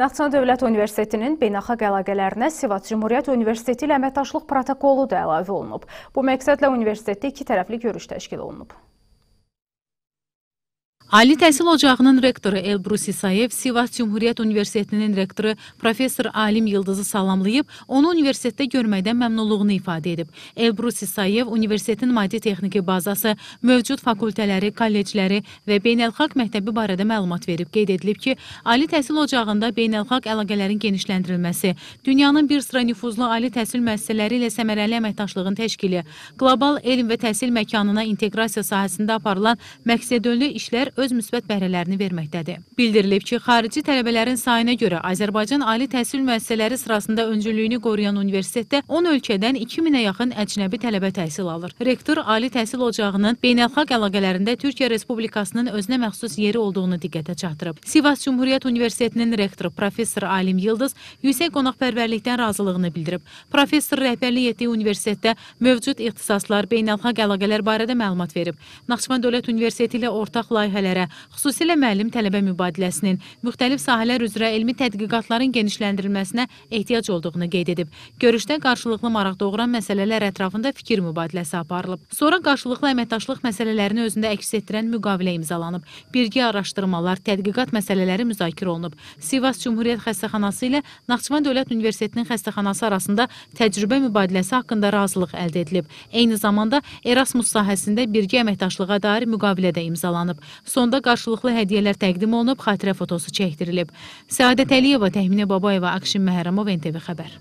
Naxçıvan Dövlət Universitetinin beynəlxalq əlaqələrinə Sivat Cümhuriyyət Universiteti ilə əməkdaşlıq protokolu da əlavə olunub. Bu məqsədlə universitetdə iki tərəfli görüş təşkil olunub. Ali Təhsil Ocağının rektoru Elbrus İsayev Sivas Cümhuriyyət Universitetinin rektoru professor Alim Yıldızı salamlayıb, onu universitetdə görməkdən məmnunluğunu ifadə edib. Elbrus İsayev universitetin maddi texniki bazası, mövcud fakültələri, kollecləri və beynəlxalq məktəbi barədə məlumat verib. Qeyd edilib ki, Ali Təhsil Ocağında beynəlxalq əlaqələrin genişləndirilməsi, dünyanın bir sıra nüfuzlu ali təhsil müəssisələri ilə səmərəli əməkdaşlığın təşkili, qlobal elm və təhsil məkanına inteqrasiya sahəsində aparılan məqsədönlü işlər öz müsbət bəhrələrini verməkdədir. Bildirilib ki, xarici tələbələrin sayına görə Azərbaycan ali təhsil müəssisələri sırasında öncülüyünü qoruyan universitetdə 10 ölkədən 2000-ə yaxın əcnəbi tələbə təhsil alır. Rektor ali təhsil ocağının beynəlxalq əlaqələrində Türkiyə Respublikasının özünə məxsus yeri olduğunu diqqətə çatdırıb. Sivas Cumhuriyyət Universitetinin rektoru professor Alim Yıldız yüksək qonaqpərvərlikdən razılığını bildirib. Professor rəhbərlik etdiyi universitetdə mövcud ixtisaslar, beynəlxalq əlaqələr barədə məlumat verib. Naxçıvan Dövlət Universiteti ilə ortaq layihələr müəssisələrə, xüsusilə müəllim-tələbə mübadiləsinin, müxtəlif sahələr üzrə elmi tədqiqatların genişləndirilməsinə ehtiyac olduğunu qeyd edib. Görüşdə qarşılıqlı maraq doğuran məsələlər ətrafında fikir mübadiləsi aparılıb. Sonra qarşılıqlı əməkdaşlıq məsələlərini özündə əks etdirən müqavilə imzalanıb. Birgə araşdırmalar, tədqiqat məsələləri müzakirə olunub. Sivas Cümhuriyyət Xəstəxanası ilə Naxçıvan Dövlət Universitetinin xəstəxanası arasında təcrübə mübadiləsi haqqında razılıq əldə edilib. Eyni zamanda Erasmus sahəsində birgə əməkdaşlığa dair müqavilə də imzalanıb. Sonda qarşılıqlı hədiyyələr təqdim olunub, xatirə fotosu çəkdirilib. Səadət Əliyeva, Təhminə Babayeva, Akşin Məhərrəmov, NTV Xəbər.